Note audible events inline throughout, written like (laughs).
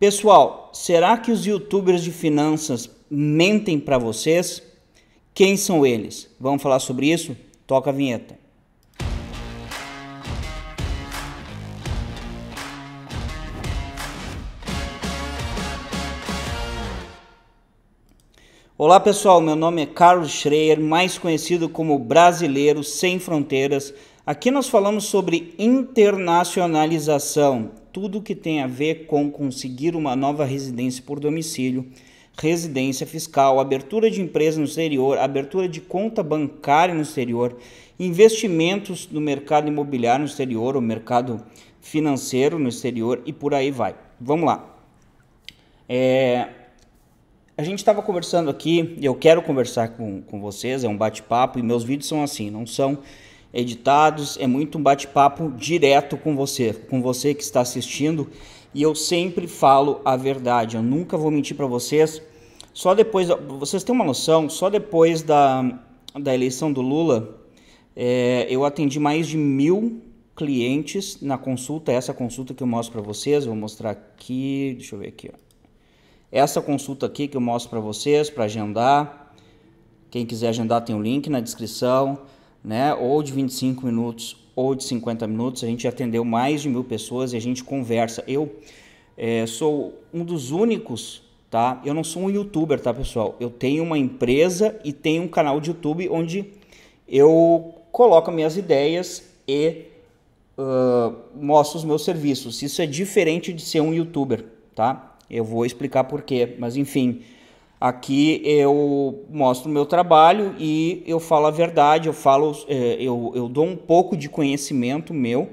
Pessoal, será que os youtubers de finanças mentem para vocês? Quem são eles? Vamos falar sobre isso? Toca a vinheta. Olá pessoal, meu nome é Carlos Schreier, mais conhecido como Brasileiro Sem Fronteiras Aqui nós falamos sobre internacionalização, tudo que tem a ver com conseguir uma nova residência por domicílio, residência fiscal, abertura de empresa no exterior, abertura de conta bancária no exterior, investimentos no mercado imobiliário no exterior, o mercado financeiro no exterior e por aí vai. Vamos lá. É, a gente estava conversando aqui, eu quero conversar com, com vocês, é um bate-papo e meus vídeos são assim, não são editados, é muito um bate-papo direto com você, com você que está assistindo, e eu sempre falo a verdade, eu nunca vou mentir para vocês. Só depois, vocês têm uma noção, só depois da, da eleição do Lula, é, eu atendi mais de mil clientes na consulta, essa consulta que eu mostro para vocês, vou mostrar aqui, deixa eu ver aqui, ó. Essa consulta aqui que eu mostro para vocês, para agendar, quem quiser agendar tem o um link na descrição né? Ou de 25 minutos ou de 50 minutos. A gente atendeu mais de mil pessoas e a gente conversa. Eu é, sou um dos únicos, tá? Eu não sou um youtuber, tá, pessoal? Eu tenho uma empresa e tenho um canal de YouTube onde eu coloco minhas ideias e uh, mostro os meus serviços. Isso é diferente de ser um youtuber, tá? Eu vou explicar por quê, mas enfim. Aqui eu mostro o meu trabalho e eu falo a verdade, eu falo, é, eu, eu dou um pouco de conhecimento meu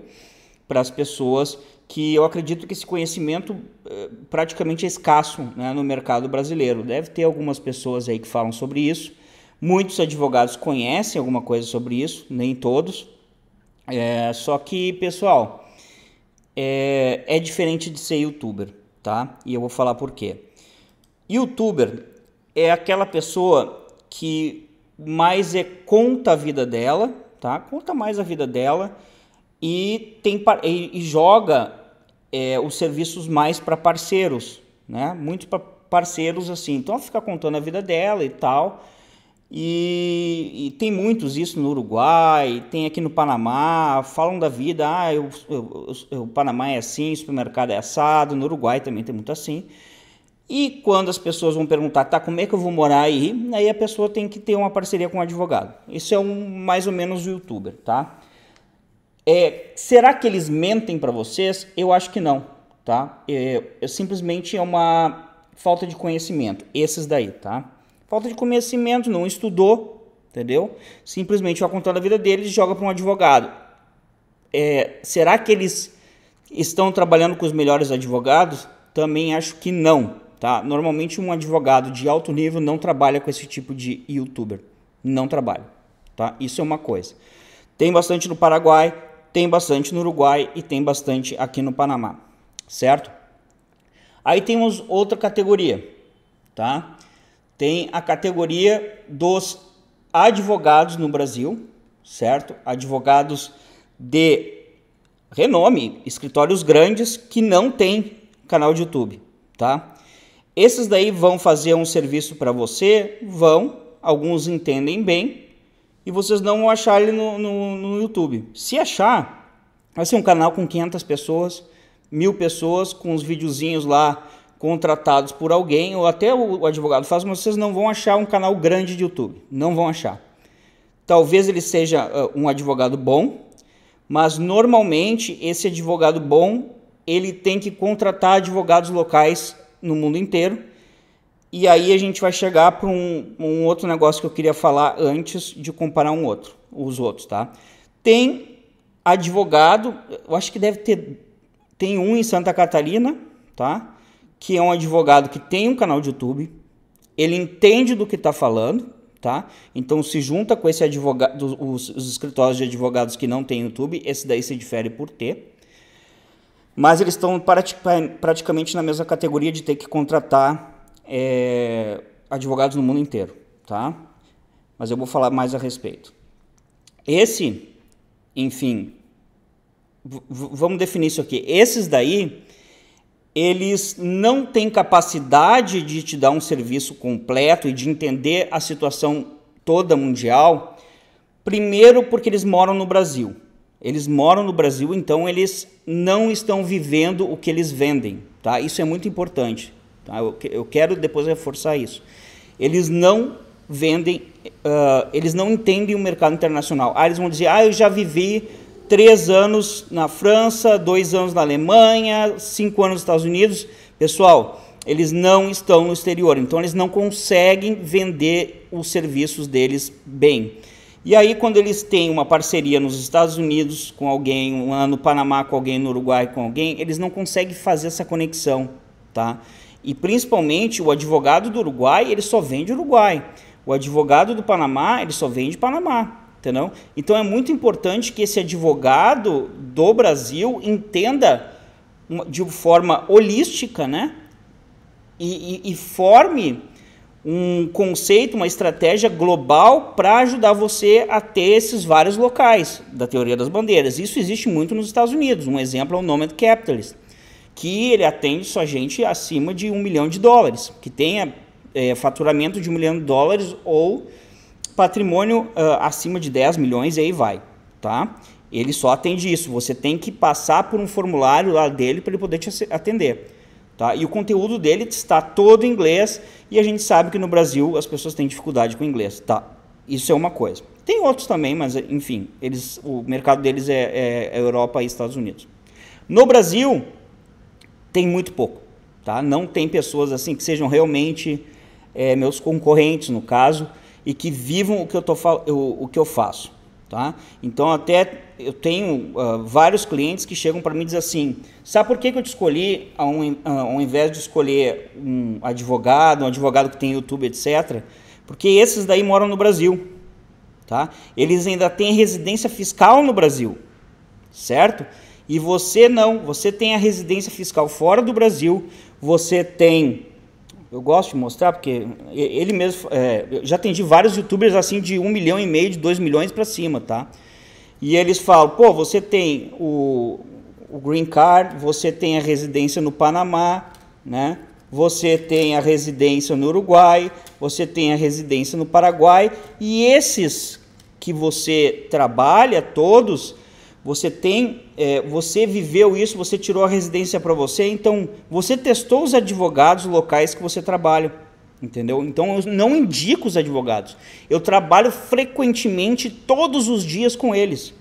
para as pessoas que eu acredito que esse conhecimento é, praticamente é escasso né, no mercado brasileiro. Deve ter algumas pessoas aí que falam sobre isso. Muitos advogados conhecem alguma coisa sobre isso, nem todos. É, só que, pessoal, é, é diferente de ser youtuber, tá? E eu vou falar por quê. Youtuber é aquela pessoa que mais é, conta a vida dela, tá? Conta mais a vida dela e tem e, e joga é, os serviços mais para parceiros, né? para parceiros assim. Então ela fica contando a vida dela e tal. E, e, tem muitos isso no Uruguai, tem aqui no Panamá, falam da vida, ah, eu, eu, eu, o Panamá é assim, o supermercado é assado, no Uruguai também tem muito assim. E quando as pessoas vão perguntar, tá, como é que eu vou morar aí? Aí a pessoa tem que ter uma parceria com um advogado. Isso é um mais ou menos o youtuber, tá? É, será que eles mentem para vocês? Eu acho que não, tá? É, é, simplesmente é uma falta de conhecimento, esses daí, tá? Falta de conhecimento, não estudou, entendeu? Simplesmente vai contar da vida deles joga para um advogado. É, será que eles estão trabalhando com os melhores advogados? Também acho que não, tá? Normalmente um advogado de alto nível não trabalha com esse tipo de youtuber, não trabalha, tá? Isso é uma coisa. Tem bastante no Paraguai, tem bastante no Uruguai e tem bastante aqui no Panamá, certo? Aí temos outra categoria, tá? Tem a categoria dos advogados no Brasil, certo? Advogados de renome, escritórios grandes que não têm canal de YouTube, tá? Esses daí vão fazer um serviço para você? Vão, alguns entendem bem e vocês não vão achar ele no, no, no YouTube. Se achar, vai ser um canal com 500 pessoas, mil pessoas, com os videozinhos lá contratados por alguém ou até o advogado faz, mas vocês não vão achar um canal grande de YouTube. Não vão achar. Talvez ele seja uh, um advogado bom, mas normalmente esse advogado bom ele tem que contratar advogados locais no mundo inteiro. E aí a gente vai chegar para um, um, outro negócio que eu queria falar antes de comparar um outro, os outros, tá? Tem advogado, eu acho que deve ter, tem um em Santa Catarina, tá? Que é um advogado que tem um canal de YouTube, ele entende do que está falando, tá? Então se junta com esse advogado, os, os escritórios de advogados que não tem YouTube, esse daí se difere por ter mas eles estão praticamente na mesma categoria de ter que contratar é, advogados no mundo inteiro, tá? Mas eu vou falar mais a respeito. Esse, enfim, vamos definir isso aqui. Esses daí, eles não têm capacidade de te dar um serviço completo e de entender a situação toda mundial, primeiro porque eles moram no Brasil. Eles moram no Brasil, então eles não estão vivendo o que eles vendem, tá? Isso é muito importante. Tá? Eu, eu quero depois reforçar isso. Eles não vendem, uh, eles não entendem o mercado internacional. Ah, eles vão dizer, ah, eu já vivi três anos na França, dois anos na Alemanha, cinco anos nos Estados Unidos. Pessoal, eles não estão no exterior, então eles não conseguem vender os serviços deles bem. E aí, quando eles têm uma parceria nos Estados Unidos com alguém, um no Panamá com alguém, no Uruguai com alguém, eles não conseguem fazer essa conexão, tá? E principalmente o advogado do Uruguai, ele só vende Uruguai. O advogado do Panamá, ele só vende Panamá, entendeu? Então é muito importante que esse advogado do Brasil entenda de forma holística, né? e, e, e forme um conceito, uma estratégia global para ajudar você a ter esses vários locais da teoria das bandeiras. Isso existe muito nos Estados Unidos. Um exemplo é o Nomad Capitalist, que ele atende só gente acima de um milhão de dólares, que tenha é, faturamento de um milhão de dólares ou patrimônio uh, acima de 10 milhões e aí vai, tá? Ele só atende isso. Você tem que passar por um formulário lá dele para ele poder te atender. Tá? E o conteúdo dele está todo em inglês e a gente sabe que no Brasil as pessoas têm dificuldade com inglês. Tá? Isso é uma coisa. Tem outros também, mas enfim, eles, o mercado deles é, é, é Europa e Estados Unidos. No Brasil, tem muito pouco. Tá? Não tem pessoas assim que sejam realmente é, meus concorrentes, no caso, e que vivam o que eu, tô, o, o que eu faço. Tá? Então, até eu tenho uh, vários clientes que chegam para mim e dizem assim: sabe por que, que eu te escolhi, ao, ao invés de escolher um advogado, um advogado que tem YouTube, etc.? Porque esses daí moram no Brasil. Tá? Eles ainda têm residência fiscal no Brasil, certo? E você não, você tem a residência fiscal fora do Brasil, você tem eu gosto de mostrar, porque ele mesmo. É, eu já atendi vários youtubers assim de um milhão e meio, de dois milhões para cima, tá? E eles falam, pô, você tem o, o Green Card, você tem a residência no Panamá, né? Você tem a residência no Uruguai, você tem a residência no Paraguai, e esses que você trabalha todos, você tem é, você viveu isso, você tirou a residência para você, então você testou os advogados locais que você trabalha, entendeu? Então eu não indico os advogados. Eu trabalho frequentemente, todos os dias com eles.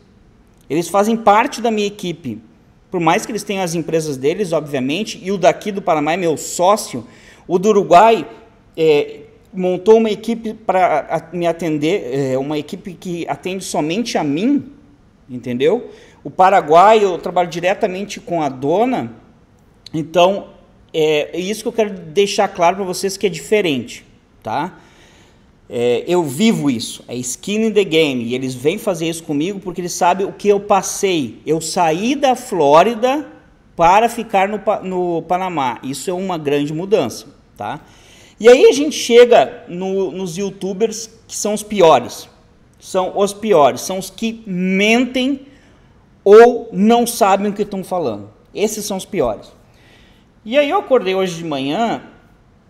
Eles fazem parte da minha equipe. Por mais que eles tenham as empresas deles, obviamente, e o daqui do Paraná é meu sócio, o do Uruguai é, montou uma equipe para me atender, é, uma equipe que atende somente a mim, entendeu? O Paraguai, eu trabalho diretamente com a dona, então é, é isso que eu quero deixar claro para vocês que é diferente, tá? É, eu vivo isso, é skin in the game, e eles vêm fazer isso comigo porque eles sabem o que eu passei. Eu saí da Flórida para ficar no, no Panamá. Isso é uma grande mudança, tá? E aí a gente chega no, nos youtubers que são os piores. São os piores, são os que mentem ou não sabem o que estão falando. Esses são os piores. E aí eu acordei hoje de manhã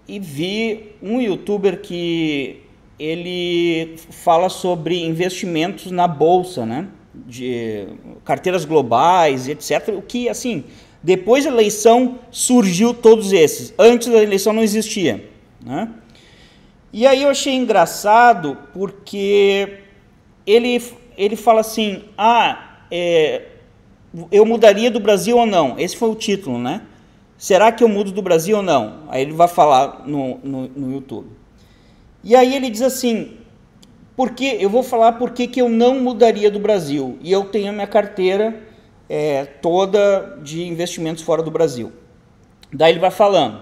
e vi um youtuber que ele fala sobre investimentos na bolsa, né? De carteiras globais, etc. O que, assim, depois da eleição surgiu todos esses. Antes da eleição não existia, né? E aí eu achei engraçado porque ele, ele fala assim: ah, é, eu mudaria do Brasil ou não? Esse foi o título, né? Será que eu mudo do Brasil ou não? Aí ele vai falar no, no, no YouTube. E aí ele diz assim, porque eu vou falar por que eu não mudaria do Brasil. E eu tenho a minha carteira é, toda de investimentos fora do Brasil. Daí ele vai falando.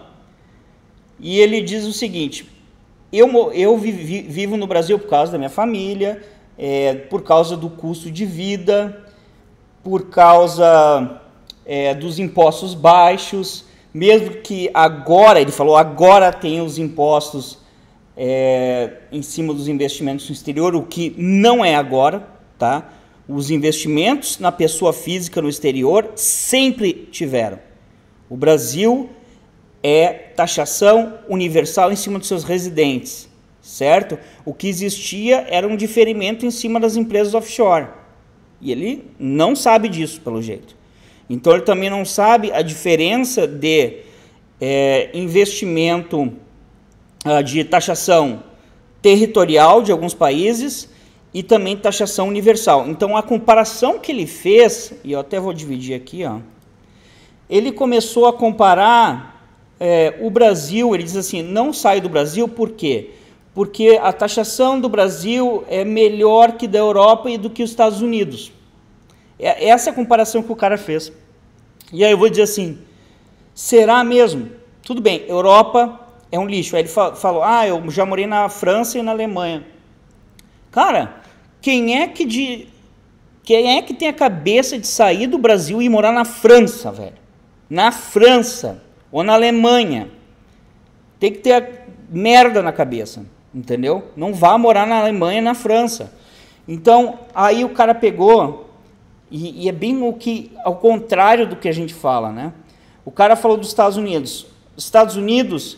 E ele diz o seguinte: eu, eu vivo no Brasil por causa da minha família, é, por causa do custo de vida, por causa é, dos impostos baixos, mesmo que agora, ele falou, agora tem os impostos é, em cima dos investimentos no exterior, o que não é agora, tá? Os investimentos na pessoa física no exterior sempre tiveram. O Brasil é taxação universal em cima dos seus residentes, certo? O que existia era um diferimento em cima das empresas offshore. E ele não sabe disso, pelo jeito. Então ele também não sabe a diferença de é, investimento ah, de taxação territorial de alguns países e também taxação universal. Então a comparação que ele fez, e eu até vou dividir aqui, ó, ele começou a comparar é, o Brasil, ele diz assim, não sai do Brasil por quê? porque a taxação do Brasil é melhor que da Europa e do que os Estados Unidos. É essa é a comparação que o cara fez. E aí eu vou dizer assim: será mesmo? Tudo bem, Europa é um lixo. Aí ele falou: ah, eu já morei na França e na Alemanha. Cara, quem é que de quem é que tem a cabeça de sair do Brasil e morar na França, velho? Na França ou na Alemanha? Tem que ter merda na cabeça. Entendeu? Não vá morar na Alemanha, na França. Então, aí o cara pegou, e, e, é bem o que, ao contrário do que a gente fala, né? O cara falou dos Estados Unidos. Os Estados Unidos,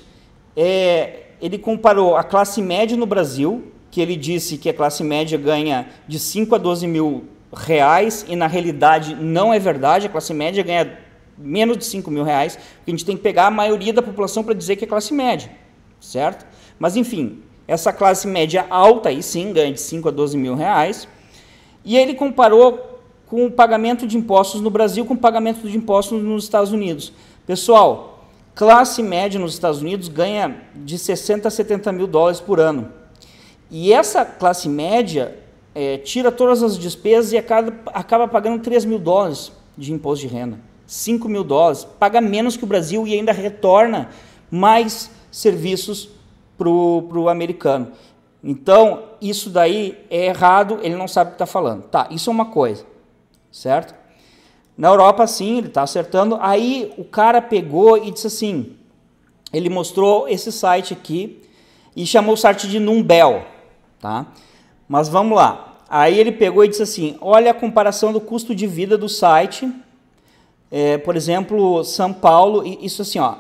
é, ele comparou a classe média no Brasil, que ele disse que a classe média ganha de 5 a 12 mil reais, e na realidade não é verdade, a classe média ganha menos de 5 mil reais, porque a gente tem que pegar a maioria da população para dizer que é classe média, certo? Mas enfim, essa classe média alta, aí sim, ganha de 5 a 12 mil reais. E ele comparou com o pagamento de impostos no Brasil com o pagamento de impostos nos Estados Unidos. Pessoal, classe média nos Estados Unidos ganha de 60 a 70 mil dólares por ano. E essa classe média é, tira todas as despesas e acaba, acaba pagando 3 mil dólares de imposto de renda. 5 mil dólares, paga menos que o Brasil e ainda retorna mais serviços para o americano. Então, isso daí é errado, ele não sabe o que está falando. Tá, isso é uma coisa, certo? Na Europa, sim, ele está acertando. Aí o cara pegou e disse assim: ele mostrou esse site aqui e chamou o site de Numbel, tá? Mas vamos lá. Aí ele pegou e disse assim: olha a comparação do custo de vida do site, é, por exemplo, São Paulo, isso assim, ó,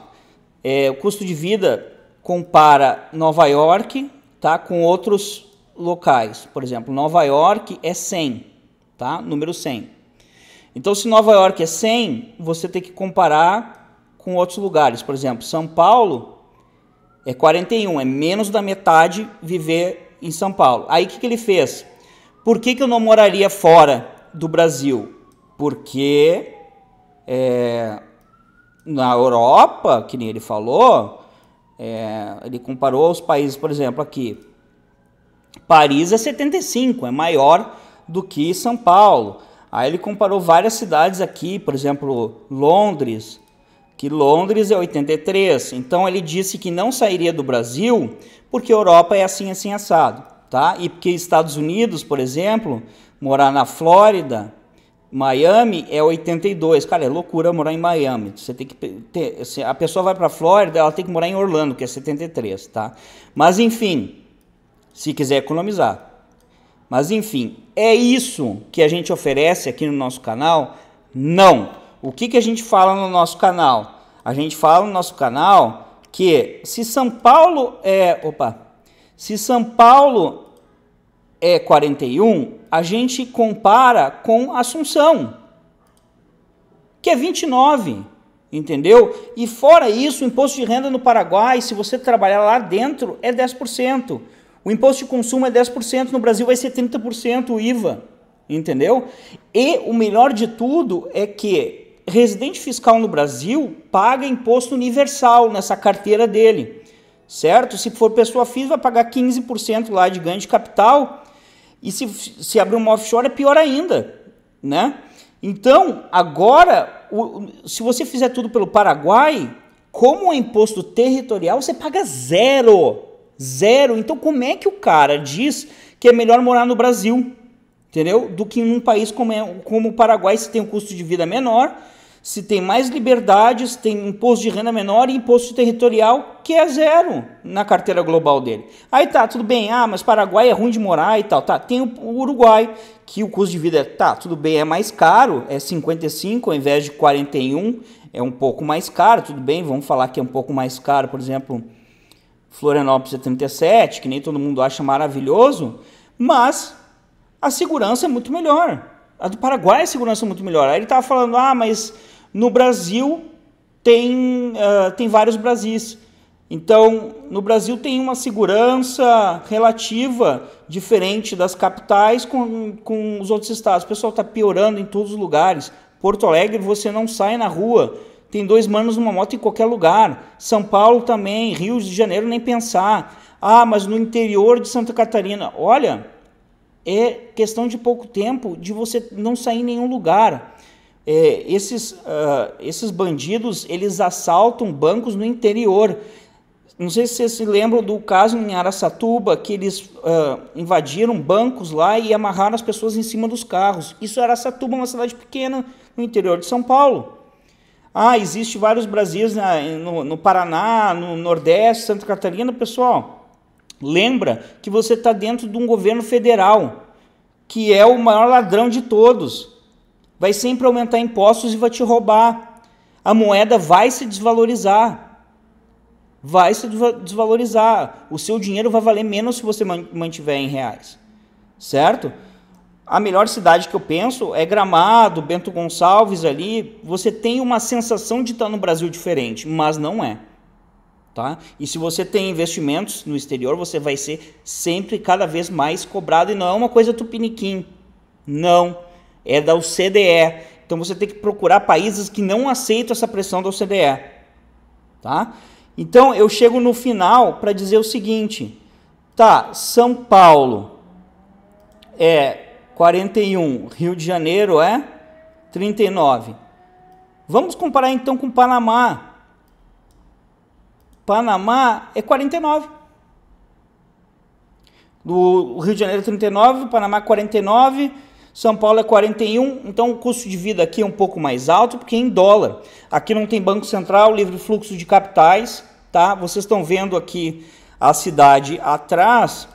é, o custo de vida compara Nova York tá, com outros locais. Por exemplo, Nova York é 100, tá? número 100. Então, se Nova York é 100, você tem que comparar com outros lugares. Por exemplo, São Paulo é 41, é menos da metade viver em São Paulo. Aí, o que, que ele fez? Por que, que eu não moraria fora do Brasil? Porque é, na Europa, que nem ele falou, é, ele comparou os países, por exemplo, aqui. Paris é 75, é maior do que São Paulo. Aí ele comparou várias cidades aqui, por exemplo, Londres, que Londres é 83. Então ele disse que não sairia do Brasil porque a Europa é assim, assim, assado. Tá? E porque Estados Unidos, por exemplo, morar na Flórida Miami é 82. Cara, é loucura morar em Miami. Você tem que ter, a pessoa vai para Flórida, ela tem que morar em Orlando, que é 73, tá? Mas enfim, se quiser economizar. Mas enfim, é isso que a gente oferece aqui no nosso canal? Não. O que que a gente fala no nosso canal? A gente fala no nosso canal que se São Paulo é, opa, se São Paulo é, 41, a gente compara com Assunção, que é 29, entendeu? E fora isso, o imposto de renda no Paraguai, se você trabalhar lá dentro, é 10%. O imposto de consumo é 10%, no Brasil vai ser 30% o IVA, entendeu? E o melhor de tudo é que residente fiscal no Brasil paga imposto universal nessa carteira dele, certo? Se for pessoa física, vai pagar 15% lá de ganho de capital e se, se abrir uma offshore é pior ainda, né? Então, agora, o, se você fizer tudo pelo Paraguai, como é imposto territorial, você paga zero. Zero. Então, como é que o cara diz que é melhor morar no Brasil, entendeu? Do que em um país como, é, como o Paraguai, se tem um custo de vida menor se tem mais liberdade, se tem imposto de renda menor e imposto territorial que é zero na carteira global dele. Aí tá, tudo bem, ah, mas Paraguai é ruim de morar e tal, tá. Tem o Uruguai, que o custo de vida, é, tá, tudo bem, é mais caro, é 55 ao invés de 41, é um pouco mais caro, tudo bem, vamos falar que é um pouco mais caro, por exemplo, Florianópolis é 37, que nem todo mundo acha maravilhoso, mas a segurança é muito melhor. A do Paraguai a segurança é muito melhor. Aí ele tava falando, ah, mas no Brasil, tem, uh, tem vários Brasis. Então, no Brasil tem uma segurança relativa diferente das capitais com, com os outros estados. O pessoal está piorando em todos os lugares. Porto Alegre, você não sai na rua. Tem dois manos numa moto em qualquer lugar. São Paulo também. Rio de Janeiro, nem pensar. Ah, mas no interior de Santa Catarina. Olha, é questão de pouco tempo de você não sair em nenhum lugar é, esses, uh, esses bandidos eles assaltam bancos no interior. Não sei se vocês se lembram do caso em Araçatuba, que eles uh, invadiram bancos lá e amarraram as pessoas em cima dos carros. Isso era Araçatuba, uma cidade pequena no interior de São Paulo. Ah, existe vários Brasis no, no Paraná, no Nordeste, Santa Catarina. Pessoal, lembra que você está dentro de um governo federal, que é o maior ladrão de todos vai sempre aumentar impostos e vai te roubar. A moeda vai se desvalorizar. Vai se desvalorizar. O seu dinheiro vai valer menos se você mantiver em reais. Certo? A melhor cidade que eu penso é Gramado, Bento Gonçalves ali. Você tem uma sensação de estar no Brasil diferente, mas não é. Tá? E se você tem investimentos no exterior, você vai ser sempre cada vez mais cobrado e não é uma coisa tupiniquim. Não é da OCDE. Então você tem que procurar países que não aceitam essa pressão da OCDE. Tá? Então eu chego no final para dizer o seguinte: tá, São Paulo é 41, Rio de Janeiro é 39. Vamos comparar então com Panamá. Panamá é 49. Do Rio de Janeiro 39, é Panamá 49. São Paulo é 41, então o custo de vida aqui é um pouco mais alto, porque é em dólar. Aqui não tem Banco Central, livre fluxo de capitais, tá? Vocês estão vendo aqui a cidade atrás,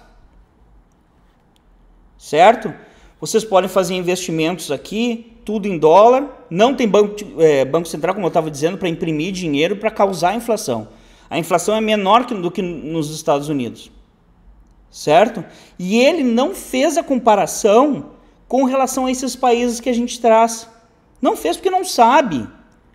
certo? Vocês podem fazer investimentos aqui, tudo em dólar. Não tem banco, é, banco central, como eu estava dizendo, para imprimir dinheiro para causar inflação. A inflação é menor que, do que nos Estados Unidos, certo? E ele não fez a comparação com relação a esses países que a gente traz. Não fez porque não sabe.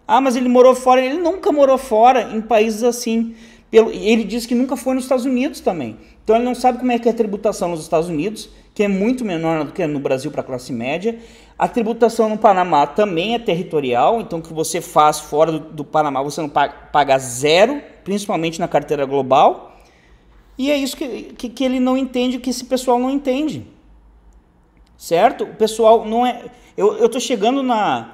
Ah, mas ele morou fora. Ele nunca morou fora em países assim. Ele diz que nunca foi nos Estados Unidos também. Então ele não sabe como é que é a tributação nos Estados Unidos, que é muito menor do que no Brasil para a classe média. A tributação no Panamá também é territorial, então o que você faz fora do, do Panamá você não paga, paga, zero, principalmente na carteira global. E é isso que, que, que ele não entende, que esse pessoal não entende certo? O pessoal não é. Eu, eu chegando na,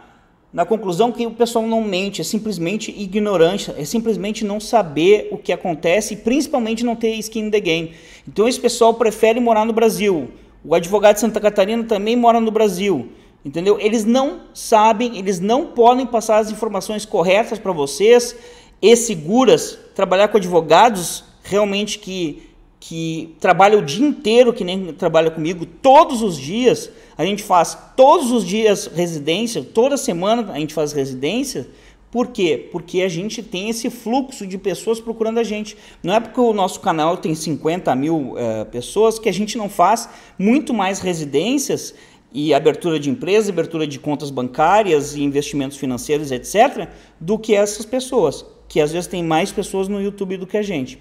na conclusão que o pessoal não mente, é simplesmente ignorância, é simplesmente não saber o que acontece e principalmente não ter skin in the game. Então esse pessoal prefere morar no Brasil. O advogado de Santa Catarina também mora no Brasil. Entendeu? Eles não sabem, eles não podem passar as informações corretas para vocês e seguras. Trabalhar com advogados realmente que que trabalha o dia inteiro, que nem trabalha comigo, todos os dias, a gente faz todos os dias residência, toda semana a gente faz residência. Por quê? Porque a gente tem esse fluxo de pessoas procurando a gente. Não é porque o nosso canal tem 50 mil eh, pessoas que a gente não faz muito mais residências e abertura de empresa, abertura de contas bancárias e investimentos financeiros, etc., do que essas pessoas, que às vezes tem mais pessoas no YouTube do que a gente.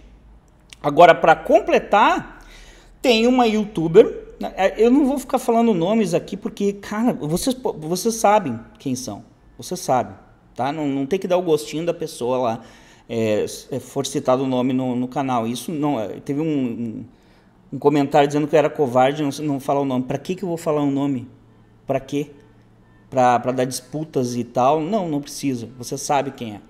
Agora, para completar, tem uma youtuber. Né, é, eu não vou ficar falando nomes aqui porque, cara, vocês, vocês sabem quem são. Vocês sabem, tá? Não, não tem que dar o gostinho da pessoa lá é, é for citado o nome no, no canal. Isso não. É, teve um, um, comentário dizendo que eu era covarde não, não falar o nome. Para que, que eu vou falar o um nome? Para quê? Para dar disputas e tal? Não, não precisa. Você sabe quem é.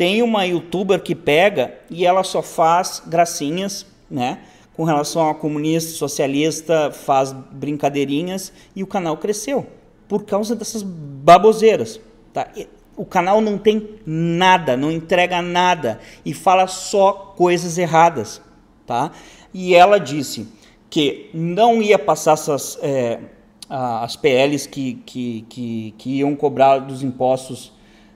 Tem uma youtuber que pega e ela só faz gracinhas, né? Com relação a comunista, socialista, faz brincadeirinhas e o canal cresceu por causa dessas baboseiras, tá? o canal não tem nada, não entrega nada e fala só coisas erradas, tá? E ela disse que não ia passar essas é, as PLs que, que, que, que, iam cobrar dos impostos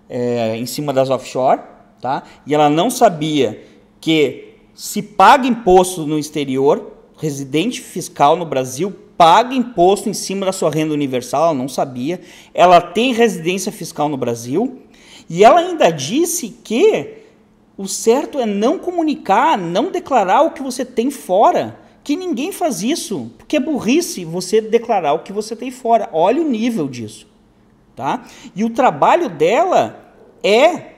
é, em cima das offshore, tá? E ela não sabia que se paga imposto no exterior, residente fiscal no Brasil paga imposto em cima da sua renda universal, ela não sabia. Ela tem residência fiscal no Brasil e ela ainda disse que o certo é não comunicar, não declarar o que você tem fora. Que ninguém faz isso, porque é burrice você declarar o que você tem fora. Olha o nível disso, tá? E o trabalho dela é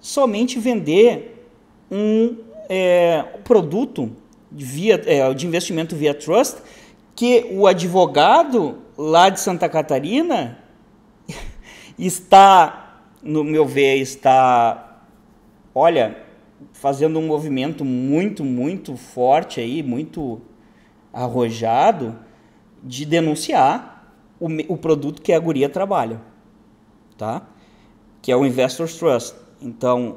somente vender um é, produto via, é, de investimento via trust que o advogado lá de Santa Catarina (laughs) está, no meu ver, está, olha, fazendo um movimento muito, muito forte aí, muito arrojado de denunciar o, o produto que a guria trabalha, tá? Que é o Investors Trust. Então,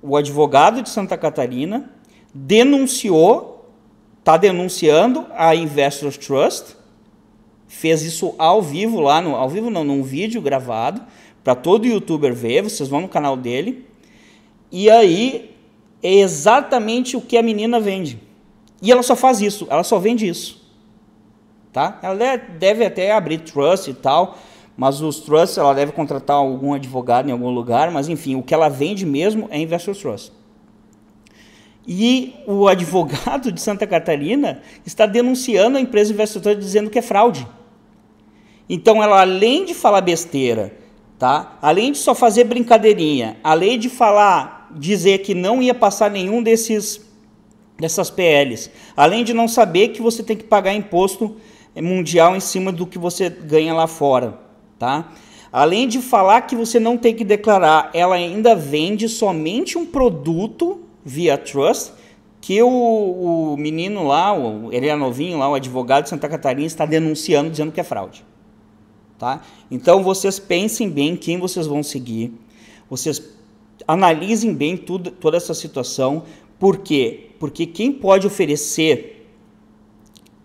o advogado de Santa Catarina denunciou, está denunciando a Investors Trust, fez isso ao vivo lá, no, ao vivo não, num vídeo gravado, para todo youtuber ver, vocês vão no canal dele. E aí é exatamente o que a menina vende. E ela só faz isso, ela só vende isso. Tá? Ela deve até abrir trust e tal, mas os trusts ela deve contratar algum advogado em algum lugar, mas enfim, o que ela vende mesmo é investor trust. E o (laughs) advogado de Santa Catarina está denunciando a empresa investor trust dizendo que é fraude. Então ela além de falar besteira, tá? Além de só fazer brincadeirinha, além de falar, dizer que não ia passar nenhum desses dessas PLs, além de não saber que você tem que pagar imposto eh, mundial em cima do que você ganha lá fora tá? Além de falar que você não tem que declarar, ela ainda vende somente um produto via trust que o, o menino lá, o, ele é novinho lá, o advogado de Santa Catarina está denunciando dizendo que é fraude, tá? Então vocês pensem bem quem vocês vão seguir, vocês analisem bem tudo, toda essa situação, por quê? Porque quem pode oferecer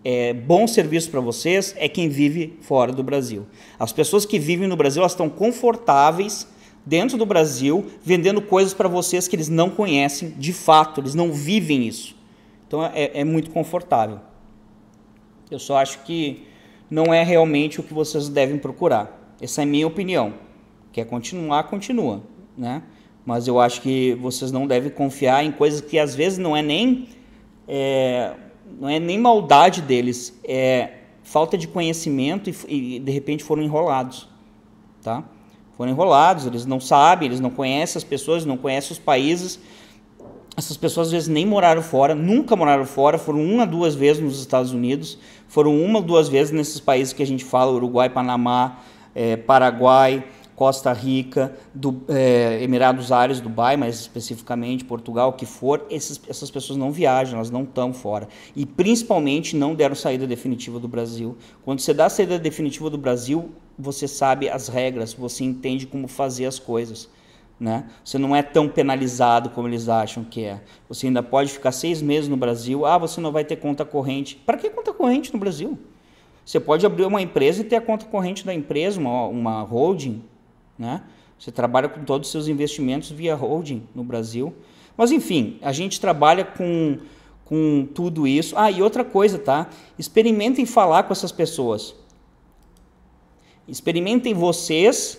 é, bom serviço para vocês é quem vive fora do Brasil. As pessoas que vivem no Brasil elas estão confortáveis dentro do Brasil vendendo coisas para vocês que eles não conhecem de fato, eles não vivem isso. Então é, é, é muito confortável. Eu só acho que não é realmente o que vocês devem procurar. Essa é a minha opinião. Quer continuar, continua, né? Mas eu acho que vocês não devem confiar em coisas que às vezes não é nem é, não é nem maldade deles, é falta de conhecimento e, e de repente foram enrolados, tá? Foram enrolados, eles não sabem, eles não conhecem as pessoas, não conhecem os países. Essas pessoas às vezes nem moraram fora, nunca moraram fora, foram uma duas vezes nos Estados Unidos, foram uma duas vezes nesses países que a gente fala, Uruguai, Panamá, é, Paraguai, Costa Rica, do, é, Emirados Árabes, Dubai, mais especificamente, Portugal, o que for, esses, essas pessoas não viajam, elas não estão fora. E principalmente não deram saída definitiva do Brasil. Quando você dá a saída definitiva do Brasil, você sabe as regras, você entende como fazer as coisas. Né? Você não é tão penalizado como eles acham que é. Você ainda pode ficar seis meses no Brasil. Ah, você não vai ter conta corrente. Para que conta corrente no Brasil? Você pode abrir uma empresa e ter a conta corrente da empresa, uma, uma holding, né? Você trabalha com todos os seus investimentos via holding no Brasil. Mas enfim, a gente trabalha com, com tudo isso. Ah, e outra coisa, tá? Experimentem falar com essas pessoas. Experimentem vocês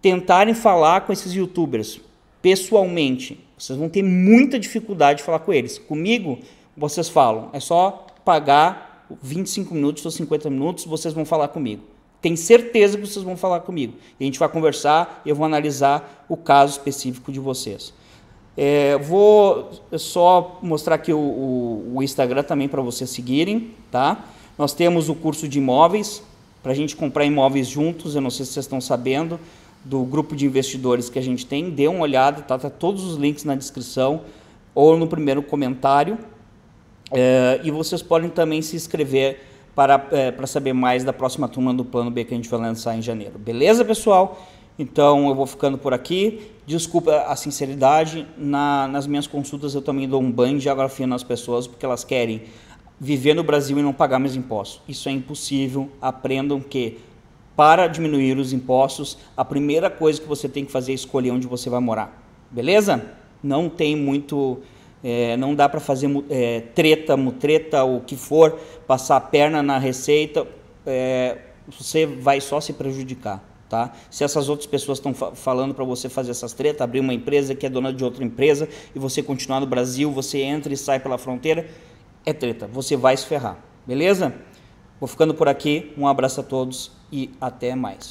tentarem falar com esses youtubers pessoalmente. Vocês vão ter muita dificuldade de falar com eles. Comigo, vocês falam. É só pagar 25 minutos ou 50 minutos, vocês vão falar comigo tem certeza que vocês vão falar comigo. E a gente vai conversar, eu vou analisar o caso específico de vocês. É, vou só mostrar aqui o, o, o Instagram também para vocês seguirem, tá? Nós temos o curso de imóveis, para a gente comprar imóveis juntos, eu não sei se vocês estão sabendo, do grupo de investidores que a gente tem, dê uma olhada, tá? tá todos os links na descrição ou no primeiro comentário. É, e vocês podem também se inscrever para, é, para saber mais da próxima turma do Plano B que a gente vai lançar em janeiro. Beleza, pessoal? Então eu vou ficando por aqui. Desculpa a sinceridade, na, nas minhas consultas eu também dou um banho de geografia nas pessoas porque elas querem viver no Brasil e não pagar mais impostos. Isso é impossível. Aprendam que para diminuir os impostos, a primeira coisa que você tem que fazer é escolher onde você vai morar. Beleza? Não tem muito é, não dá para fazer é, treta, mutreta, o que for, passar a perna na receita, é, você vai só se prejudicar. Tá? Se essas outras pessoas estão fa falando para você fazer essas tretas, abrir uma empresa que é dona de outra empresa e você continuar no Brasil, você entra e sai pela fronteira, é treta, você vai se ferrar, beleza? Vou ficando por aqui, um abraço a todos e até mais.